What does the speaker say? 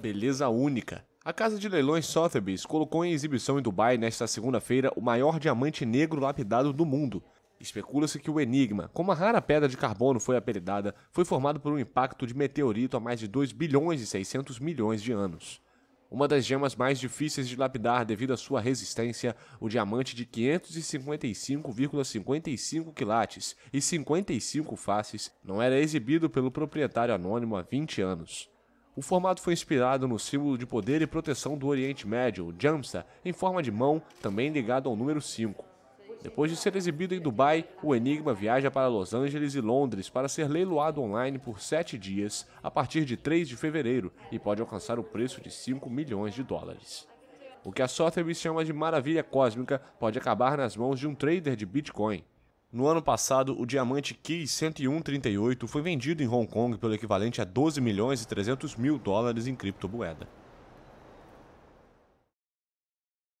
Beleza única. A casa de leilões Sotheby's colocou em exibição em Dubai nesta segunda-feira o maior diamante negro lapidado do mundo. Especula-se que o Enigma, como a rara pedra de carbono foi apelidada, foi formado por um impacto de meteorito há mais de 2 bilhões e 600 milhões de anos. Uma das gemas mais difíceis de lapidar devido à sua resistência, o diamante de 555,55 quilates e 55 faces não era exibido pelo proprietário anônimo há 20 anos. O formato foi inspirado no símbolo de poder e proteção do Oriente Médio, Jamsa, em forma de mão, também ligado ao número 5. Depois de ser exibido em Dubai, o Enigma viaja para Los Angeles e Londres para ser leiloado online por 7 dias, a partir de 3 de fevereiro, e pode alcançar o preço de 5 milhões de dólares. O que a Sotheby's chama de maravilha cósmica pode acabar nas mãos de um trader de Bitcoin. No ano passado, o diamante Ki 10138 foi vendido em Hong Kong pelo equivalente a 12 milhões e 300 mil dólares em criptomoeda.